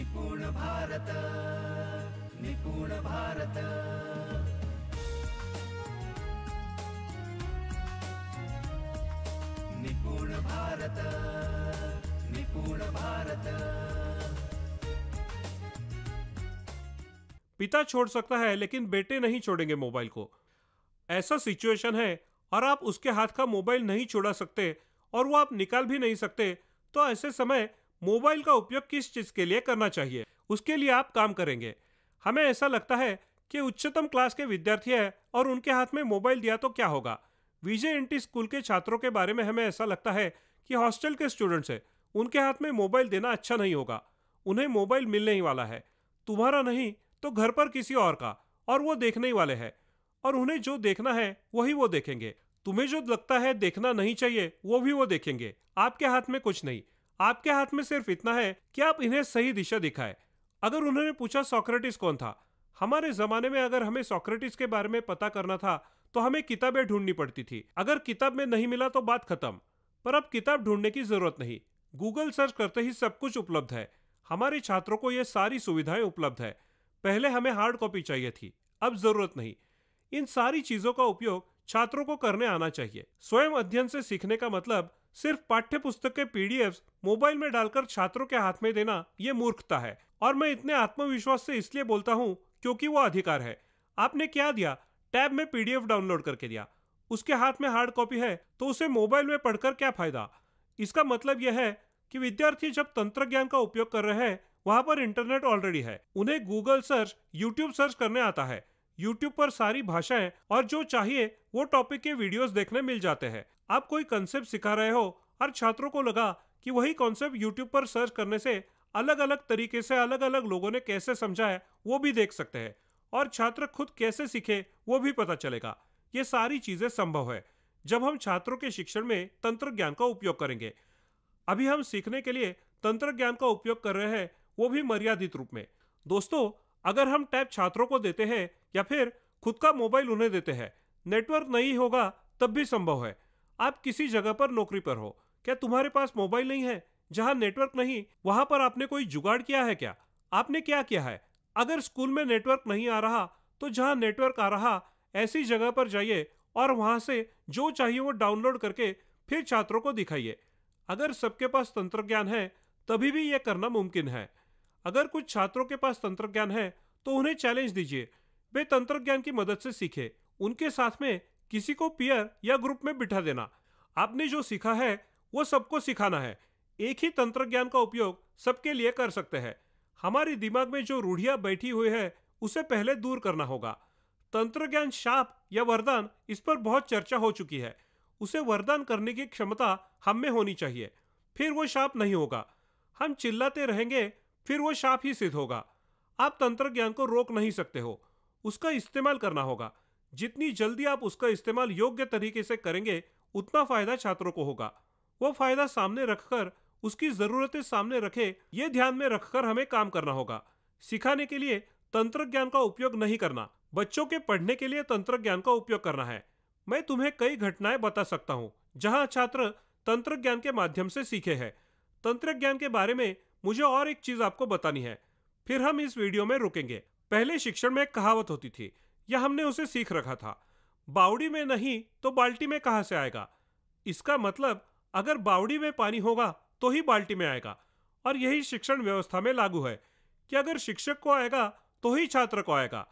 निपुण भारत निपुण भारत निपुण भारत निपुण भारत पिता छोड़ सकता है लेकिन बेटे नहीं छोड़ेंगे मोबाइल को ऐसा सिचुएशन है और आप उसके हाथ का मोबाइल नहीं छोड़ा सकते और वो आप निकाल भी नहीं सकते तो ऐसे समय मोबाइल का उपयोग किस चीज़ के लिए करना चाहिए उसके लिए आप काम करेंगे हमें ऐसा लगता है कि उच्चतम क्लास के विद्यार्थी है और उनके हाथ में मोबाइल दिया तो क्या होगा विजय एंटी स्कूल के छात्रों के बारे में हमें ऐसा लगता है कि हॉस्टल के स्टूडेंट्स हैं उनके हाथ में मोबाइल देना अच्छा नहीं होगा उन्हें मोबाइल मिलने ही वाला है तुम्हारा नहीं तो घर पर किसी और का और वो देखने ही वाले हैं और उन्हें जो देखना है वही वो देखेंगे तुम्हें जो लगता है देखना नहीं चाहिए वो भी वो देखेंगे आपके हाथ में कुछ नहीं आपके हाथ में सिर्फ इतना है कि आप इन्हें सही दिशा दिखाएं अगर उन्होंने पूछा सॉक्रेटिस कौन था हमारे जमाने में अगर हमें सॉक्रेटिस के बारे में पता करना था तो हमें किताबें ढूंढनी पड़ती थी अगर किताब में नहीं मिला तो बात खत्म पर अब किताब ढूंढने की जरूरत नहीं गूगल सर्च करते ही सब कुछ उपलब्ध है हमारे छात्रों को ये सारी सुविधाएं उपलब्ध है पहले हमें हार्ड कॉपी चाहिए थी अब जरूरत नहीं इन सारी चीजों का उपयोग छात्रों को करने आना चाहिए स्वयं अध्ययन से सीखने का मतलब सिर्फ पाठ्य पुस्तक के पीडीएफ मोबाइल में डालकर छात्रों के हाथ में देना ये मूर्खता है और मैं इतने आत्मविश्वास से इसलिए बोलता हूँ क्योंकि वो अधिकार है आपने क्या दिया टैब में पीडीएफ डाउनलोड करके दिया उसके हाथ में हार्ड कॉपी है तो उसे मोबाइल में पढ़कर क्या फायदा इसका मतलब यह है कि विद्यार्थी जब तंत्र ज्ञान का उपयोग कर रहे हैं वहां पर इंटरनेट ऑलरेडी है उन्हें गूगल सर्च यूट्यूब सर्च करने आता है YouTube पर सारी भाषाएं और जो चाहिए वो टॉपिक के वीडियोस देखने मिल जाते हैं आप कोई कंसेप्ट सिखा रहे हो और छात्रों को लगा कि वही कॉन्सेप्ट यूट्यूब पर सर्च करने से अलग अलग तरीके से अलग अलग लोगों ने कैसे समझा है वो भी देख सकते हैं और छात्र खुद कैसे सीखे वो भी पता चलेगा ये सारी चीज़ें संभव है जब हम छात्रों के शिक्षण में तंत्र ज्ञान का उपयोग करेंगे अभी हम सीखने के लिए तंत्र ज्ञान का उपयोग कर रहे हैं वो भी मर्यादित रूप में दोस्तों अगर हम टैब छात्रों को देते हैं या फिर खुद का मोबाइल उन्हें देते हैं नेटवर्क नहीं होगा तब भी संभव है आप किसी जगह पर नौकरी पर हो क्या तुम्हारे पास मोबाइल नहीं है जहां नेटवर्क नहीं वहां पर आपने कोई जुगाड़ किया है क्या आपने क्या किया है अगर स्कूल में नेटवर्क नहीं आ रहा तो जहां नेटवर्क आ रहा ऐसी जगह पर जाइए और वहां से जो चाहिए वो डाउनलोड करके फिर छात्रों को दिखाइए अगर सबके पास तंत्र ज्ञान है तभी भी यह करना मुमकिन है अगर कुछ छात्रों के पास तंत्र ज्ञान है तो उन्हें चैलेंज दीजिए वे तंत्र ज्ञान की मदद से सीखे उनके साथ में किसी को पियर या ग्रुप में बिठा देना आपने जो सीखा है वो सबको सिखाना है एक ही तंत्र ज्ञान का उपयोग सबके लिए कर सकते हैं हमारे दिमाग में जो रूढ़िया बैठी हुई है उसे पहले दूर करना होगा तंत्र ज्ञान शाप या वरदान इस पर बहुत चर्चा हो चुकी है उसे वरदान करने की क्षमता हम में होनी चाहिए फिर वो शाप नहीं होगा हम चिल्लाते रहेंगे फिर वो शाप ही सिद्ध होगा आप तंत्र ज्ञान को रोक नहीं सकते हो उसका इस्तेमाल करना होगा जितनी जल्दी आप उसका इस्तेमाल योग्य तरीके से करेंगे उतना फायदा छात्रों को होगा वो फायदा सामने रखकर उसकी ज़रूरतें सामने रखे ये ध्यान में रखकर हमें काम करना होगा सिखाने के लिए तंत्र ज्ञान का उपयोग नहीं करना बच्चों के पढ़ने के लिए तंत्र ज्ञान का उपयोग करना है मैं तुम्हें कई घटनाएं बता सकता हूँ जहाँ छात्र तंत्र ज्ञान के माध्यम से सीखे हैं तंत्र ज्ञान के बारे में मुझे और एक चीज आपको बतानी है फिर हम इस वीडियो में रुकेंगे पहले शिक्षण में एक कहावत होती थी या हमने उसे सीख रखा था बावड़ी में नहीं तो बाल्टी में कहा से आएगा इसका मतलब अगर बावड़ी में पानी होगा तो ही बाल्टी में आएगा और यही शिक्षण व्यवस्था में लागू है कि अगर शिक्षक को आएगा तो ही छात्र को आएगा